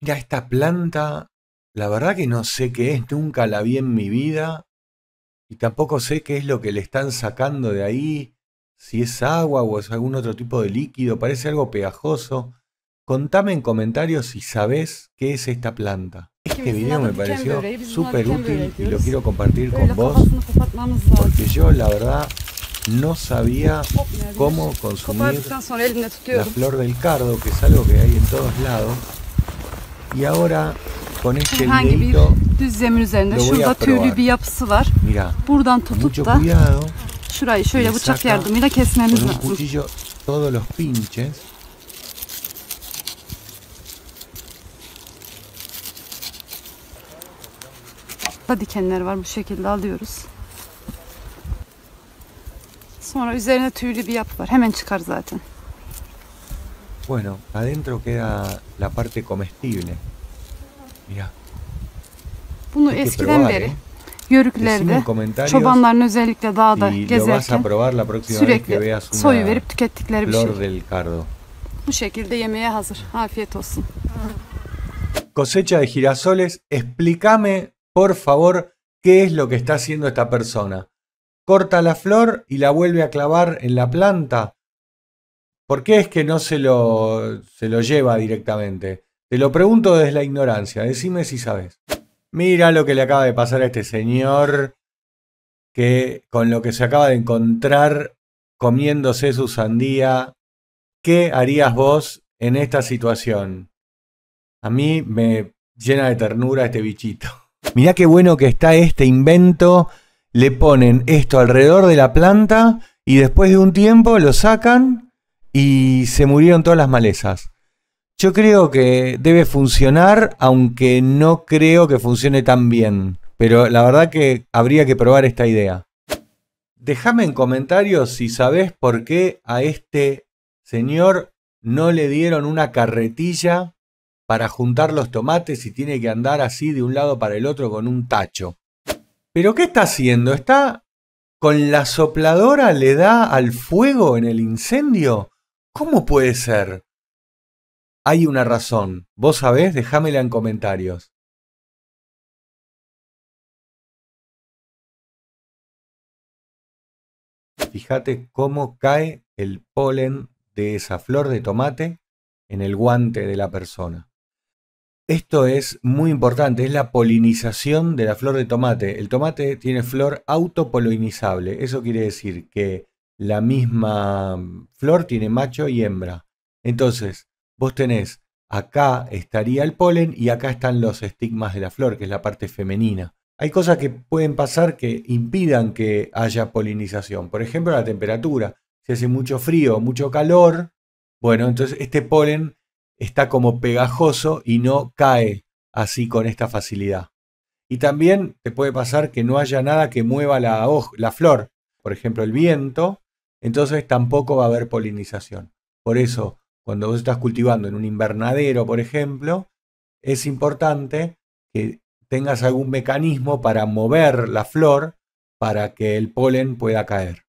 Mira, esta planta, la verdad que no sé qué es, nunca la vi en mi vida. Y tampoco sé qué es lo que le están sacando de ahí, si es agua o es algún otro tipo de líquido, parece algo pegajoso. Contame en comentarios si sabés qué es esta planta. Este video me pareció súper útil y lo quiero compartir con vos, porque yo la verdad no sabía oh, cómo consumir la flor del cardo, que es algo que hay en todos lados. Y ahora con este Herhangi bir düz zemin üzerinde şurada tüylü bir yapısı var. Mira, Buradan tutup da şurayı şöyle bıçak yardımıyla kesmemiz lazım. Todos los pinches. Da dikenler var bu şekilde alıyoruz. Sonra üzerine tüylü bir yapı var. Hemen çıkar zaten. Bueno, adentro queda la parte comestible. Mira. Bunu Hay eskiden probar, beri eh. yörüklerde, çobanların özellikle dağda gezerken sürekli soyu verip tükettikleri bir şey. Bu şekilde yemeğe hazır. Afiyet olsun. Cosecha de girasoles, explícame por favor qué es lo que está haciendo esta persona. Corta la flor y la vuelve a clavar en la planta ¿Por qué es que no se lo, lleva directamente? Te lo pregunto desde la ignorancia, decime si sabes. Mira lo que le acaba de pasar a este señor, que con lo que se acaba de encontrar comiéndose su sandía. ¿Qué harías vos en esta situación? A mí me llena de ternura este bichito. Mirá qué bueno que está este invento. Le ponen esto alrededor de la planta y después de un tiempo lo sacan y se murieron todas las malezas. Yo creo que debe funcionar, aunque no creo que funcione tan bien. Pero la verdad que habría que probar esta idea. Déjame en comentarios si sabes por qué a este señor no le dieron una carretilla para juntar los tomates y tiene que andar así de un lado para el otro con un tacho. Pero ¿qué está haciendo? ¿Está con la sopladora le da al fuego en el incendio? ¿Cómo puede ser? Hay una razón. ¿Vos sabés? Déjamela en comentarios. Fíjate cómo cae el polen de esa flor de tomate en el guante de la persona. Esto es muy importante, es la polinización de la flor de tomate. El tomate tiene flor autopolinizable. Eso quiere decir que la misma mm, flor tiene macho y hembra. Entonces, vos tenés, acá estaría el polen y acá están los estigmas de la flor, que es la parte femenina. Hay cosas que pueden pasar que impidan que haya polinización. Por ejemplo, la temperatura. Si hace mucho frío, mucho calor, bueno, entonces este polen está como pegajoso y no cae así con esta facilidad. Y también te puede pasar que no haya nada que mueva la, la flor. Por ejemplo, el viento entonces tampoco va a haber polinización. Por eso, cuando vos estás cultivando en un invernadero, por ejemplo, es importante que tengas algún mecanismo para mover la flor para que el polen pueda caer.